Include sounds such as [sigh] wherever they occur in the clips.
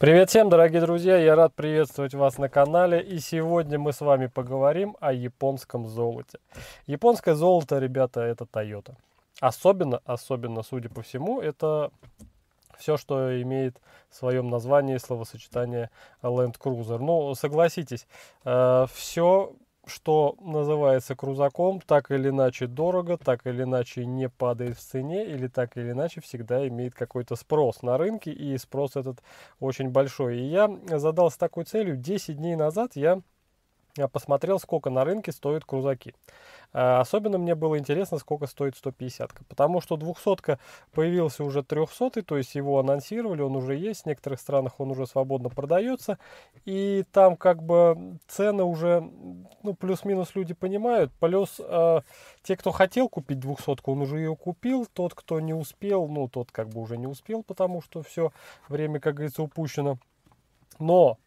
Привет всем, дорогие друзья! Я рад приветствовать вас на канале. И сегодня мы с вами поговорим о японском золоте. Японское золото, ребята, это Toyota. Особенно, особенно, судя по всему, это все, что имеет в своем названии словосочетание Land Cruiser. Ну, согласитесь, э, все что называется крузаком, так или иначе дорого, так или иначе не падает в цене, или так или иначе всегда имеет какой-то спрос на рынке, и спрос этот очень большой. И я задался такой целью. 10 дней назад я я посмотрел, сколько на рынке стоят крузаки. Э, особенно мне было интересно, сколько стоит 150 -ка, потому что 200 появился уже 300 то есть его анонсировали, он уже есть, в некоторых странах он уже свободно продается, и там как бы цены уже, ну, плюс-минус люди понимают, плюс э, те, кто хотел купить 200 он уже ее купил, тот, кто не успел, ну, тот как бы уже не успел, потому что все время, как говорится, упущено. Но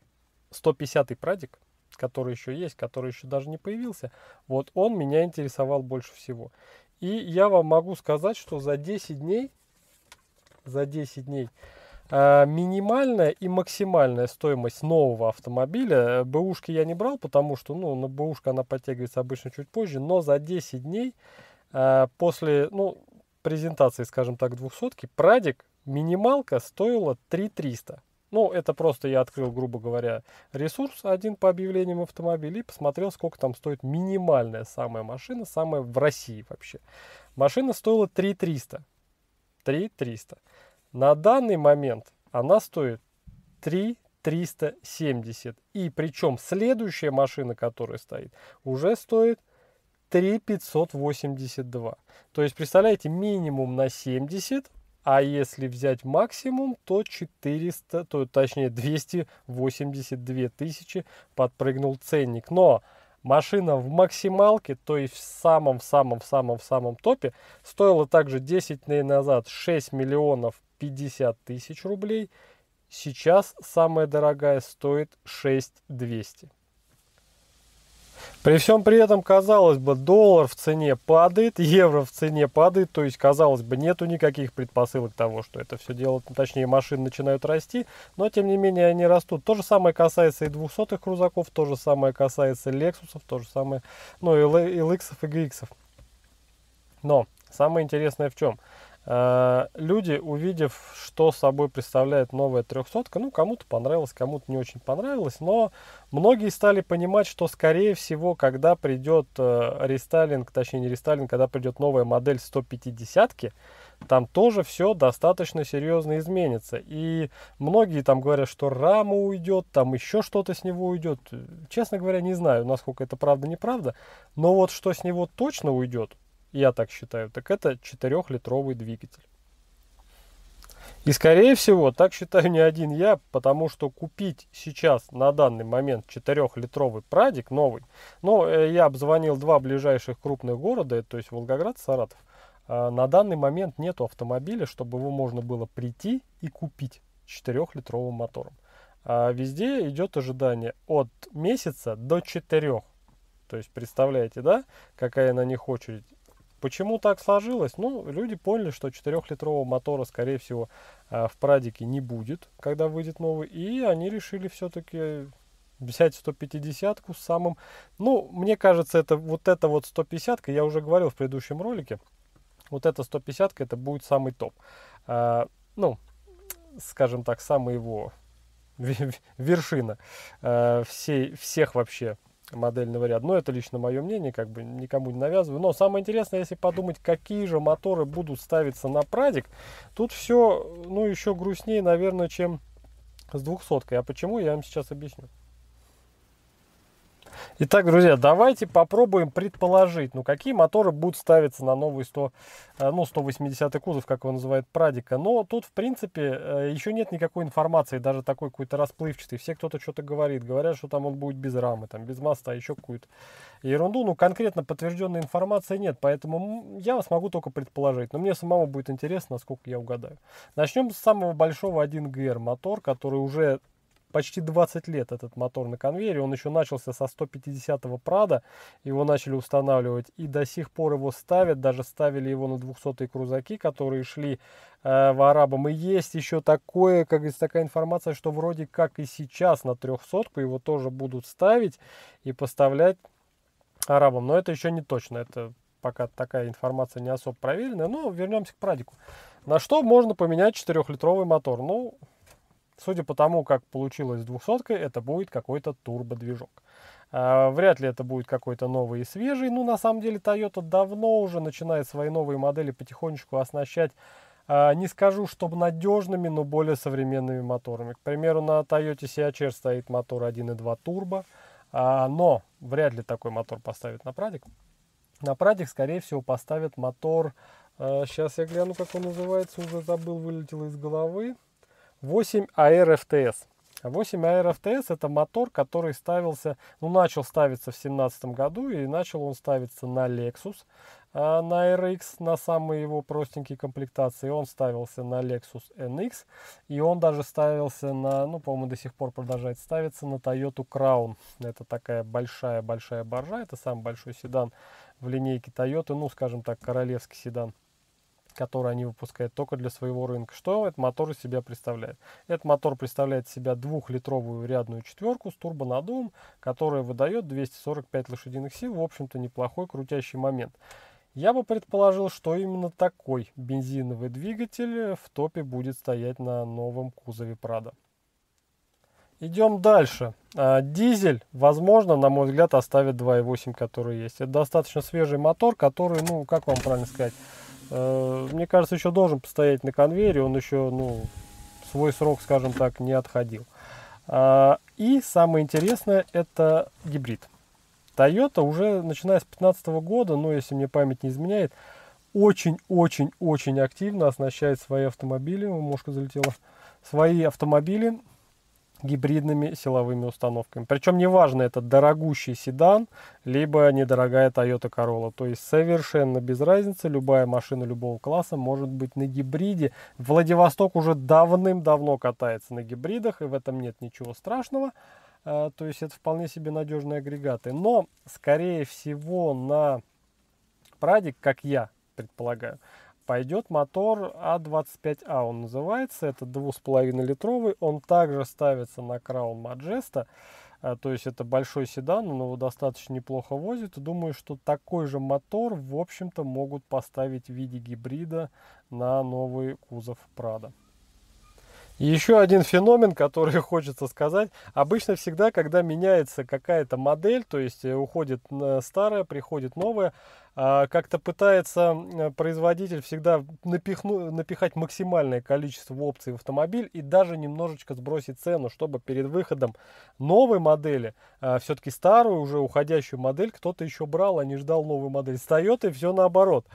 150-й прадик который еще есть, который еще даже не появился, вот он меня интересовал больше всего. И я вам могу сказать, что за 10 дней, за 10 дней, э, минимальная и максимальная стоимость нового автомобиля. Э, бэушки я не брал, потому что ну, на бэушка она подтягивается обычно чуть позже, но за 10 дней э, после ну, презентации, скажем так, двухсотки, Прадик минималка стоила 3300. Ну, это просто я открыл, грубо говоря, ресурс один по объявлениям автомобилей и посмотрел, сколько там стоит минимальная самая машина, самая в России вообще. Машина стоила 3300. 3300. На данный момент она стоит 3 370. И причем следующая машина, которая стоит, уже стоит 3582. То есть, представляете, минимум на 70 а если взять максимум, то 400, то, точнее 282 тысячи подпрыгнул ценник. Но машина в максималке, то есть в самом-самом-самом-самом топе, стоила также 10 дней назад 6 миллионов 50 тысяч рублей. Сейчас самая дорогая стоит 6200. При всем при этом, казалось бы, доллар в цене падает, евро в цене падает, то есть, казалось бы, нету никаких предпосылок того, что это все дело, ну, точнее, машины начинают расти, но, тем не менее, они растут. То же самое касается и двухсотых х крузаков, то же самое касается лексусов то же самое, ну, и лексов и GX. Но самое интересное в чем? Э, люди, увидев, что собой представляет новая трехсотка, ну, кому-то понравилось, кому-то не очень понравилось, но многие стали понимать, что, скорее всего, когда придет э, рестайлинг, точнее, не рестайлинг, когда придет новая модель 150-ки, там тоже все достаточно серьезно изменится. И многие там говорят, что рама уйдет, там еще что-то с него уйдет. Честно говоря, не знаю, насколько это правда-неправда, но вот что с него точно уйдет, я так считаю, так это 4-литровый двигатель. И скорее всего, так считаю не один я, потому что купить сейчас на данный момент 4-литровый прадик новый, но э, я обзвонил два ближайших крупных города, то есть Волгоград, Саратов, а на данный момент нет автомобиля, чтобы его можно было прийти и купить 4-литровым мотором. А везде идет ожидание от месяца до 4. То есть, представляете, да, какая на них очередь. Почему так сложилось? Ну, люди поняли, что 4-литрового мотора, скорее всего, э, в Прадике не будет, когда выйдет новый. И они решили все-таки взять 150-ку с самым... Ну, мне кажется, это вот эта вот 150-ка, я уже говорил в предыдущем ролике, вот эта 150-ка, это будет самый топ. А, ну, скажем так, самый его [laughs] вершина а, всей, всех вообще модельного ряда. Но это лично мое мнение, как бы никому не навязываю. Но самое интересное, если подумать, какие же моторы будут ставиться на прадик, тут все, ну, еще грустнее, наверное, чем с двухсоткой. А почему, я вам сейчас объясню. Итак, друзья, давайте попробуем предположить, ну какие моторы будут ставиться на новый 100, э, ну, 180 кузов, как его называют Прадика. Но тут, в принципе, э, еще нет никакой информации, даже такой какой-то расплывчатый. Все кто-то что-то говорит, говорят, что там он будет без рамы, там без моста, а еще какую-то ерунду. Ну, конкретно подтвержденной информации нет, поэтому я смогу только предположить. Но мне самому будет интересно, насколько я угадаю. Начнем с самого большого 1ГР мотор, который уже почти 20 лет этот мотор на конвейере. Он еще начался со 150-го Прада, его начали устанавливать, и до сих пор его ставят, даже ставили его на 200-е крузаки, которые шли э, в арабам. И есть еще такое, как говорится, такая информация, что вроде как и сейчас на 300-ку его тоже будут ставить и поставлять арабам. Но это еще не точно, это пока такая информация не особо проверенная. Но вернемся к Прадику. На что можно поменять 4-литровый мотор? Ну, Судя по тому, как получилось с 200 это будет какой-то турбодвижок. А, вряд ли это будет какой-то новый и свежий. Ну, на самом деле, Toyota давно уже начинает свои новые модели потихонечку оснащать а, не скажу, чтобы надежными, но более современными моторами. К примеру, на Toyota CHR стоит мотор 1.2 турбо, а, но вряд ли такой мотор поставят на Прадик. На Прадик, скорее всего, поставят мотор, сейчас я гляну, как он называется, уже забыл, вылетело из головы. 8 ARFTS. 8 ARFTS это мотор, который ставился, ну, начал ставиться в 2017 году, и начал он ставиться на Lexus, а, на RX, на самые его простенькие комплектации. Он ставился на Lexus NX, и он даже ставился на, ну, по-моему, до сих пор продолжает ставиться на Toyota Crown. Это такая большая-большая боржа, это самый большой седан в линейке Toyota, ну, скажем так, королевский седан которые они выпускают только для своего рынка. Что этот мотор из себя представляет? Этот мотор представляет из себя двухлитровую рядную четверку с турбонаддувом, которая выдает 245 лошадиных сил, в общем-то неплохой крутящий момент. Я бы предположил, что именно такой бензиновый двигатель в топе будет стоять на новом кузове Прада. Идем дальше. А, дизель, возможно, на мой взгляд, оставит 2.8, который есть. Это достаточно свежий мотор, который, ну, как вам правильно сказать, Э, мне кажется, еще должен постоять на конвейере, он еще, ну, свой срок, скажем так, не отходил. А, и самое интересное, это гибрид. Toyota уже начиная с 2015 года, ну, если мне память не изменяет, очень-очень-очень активно оснащает свои автомобили, мушка залетела, свои автомобили гибридными силовыми установками. Причем неважно, это дорогущий седан, либо недорогая Toyota Corolla. То есть совершенно без разницы, любая машина любого класса может быть на гибриде. Владивосток уже давным-давно катается на гибридах, и в этом нет ничего страшного. А, то есть это вполне себе надежные агрегаты. Но, скорее всего, на прадик, как я предполагаю, пойдет мотор А25А а, он называется. Это 2,5 литровый. Он также ставится на Crown Majesta. Э, то есть это большой седан, он его достаточно неплохо возит. Думаю, что такой же мотор, в общем-то, могут поставить в виде гибрида на новый кузов Prado. Еще один феномен, который [laughs] хочется сказать. Обычно всегда, когда меняется какая-то модель, то есть э, уходит старая, приходит новая, как-то пытается э, производитель всегда напихну, напихать максимальное количество опций в автомобиль и даже немножечко сбросить цену, чтобы перед выходом новой модели, а, все-таки старую уже уходящую модель, кто-то еще брал, а не ждал новую модель. С и все наоборот.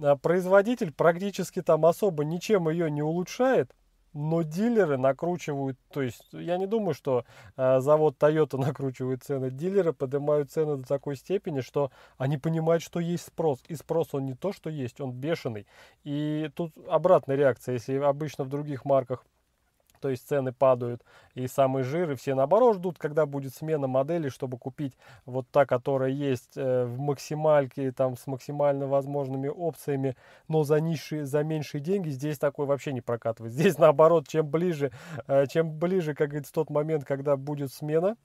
А, производитель практически там особо ничем ее не улучшает, но дилеры накручивают, то есть я не думаю, что э, завод Toyota [laughs] накручивает цены, дилеры поднимают цены до такой степени, что они понимают, что есть спрос, и спрос он не то, что есть, он бешеный. И тут обратная реакция, если обычно в других марках то есть цены падают, и самый жир, и все наоборот ждут, когда будет смена модели, чтобы купить вот та, которая есть э, в максимальке, там с максимально возможными опциями, но за, низшие, за меньшие деньги здесь такое вообще не прокатывает. [laughs] Здесь наоборот, чем ближе, э, чем ближе, как говорится, тот момент, когда будет смена,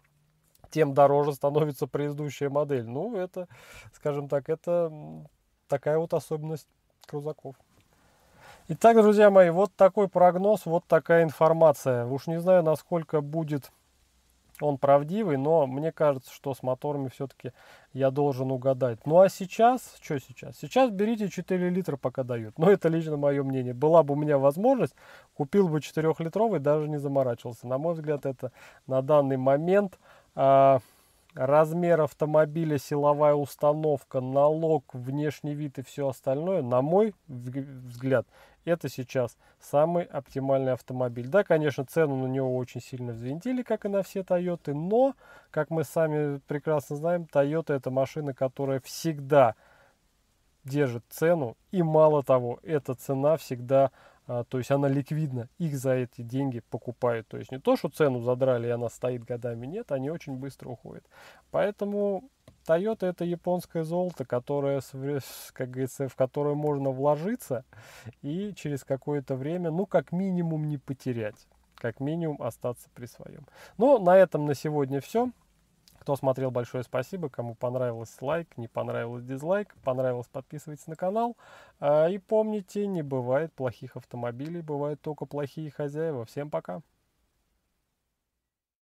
тем дороже становится предыдущая модель. Ну, это, скажем так, это такая вот особенность крузаков. Итак, друзья мои, вот такой прогноз, вот такая информация. Уж не знаю, насколько будет он правдивый, но мне кажется, что с моторами все-таки я должен угадать. Ну а сейчас, что сейчас? Сейчас берите 4 литра, пока дают. Но это лично мое мнение. Была бы у меня возможность, купил бы 4-литровый, даже не заморачивался. На мой взгляд, это на данный момент а, размер автомобиля, силовая установка, налог, внешний вид и все остальное, на мой взгляд, это сейчас самый оптимальный автомобиль. Да, конечно, цену на него очень сильно взвинтили, как и на все Тойоты, но, как мы сами прекрасно знаем, Toyota это машина, которая всегда держит цену, и мало того, эта цена всегда а, то есть она ликвидна, их за эти деньги покупают. То есть не то, что цену задрали и она стоит годами, нет, они очень быстро уходят. Поэтому Toyota это японское золото, которое, как говорится, в которое можно вложиться и через какое-то время, ну, как минимум не потерять, как минимум остаться при своем. Но на этом на сегодня все. Кто смотрел, большое спасибо. Кому понравилось, лайк. Не понравилось, дизлайк. Понравилось, подписывайтесь на канал. А, и помните, не бывает плохих автомобилей, бывают только плохие хозяева. Всем пока!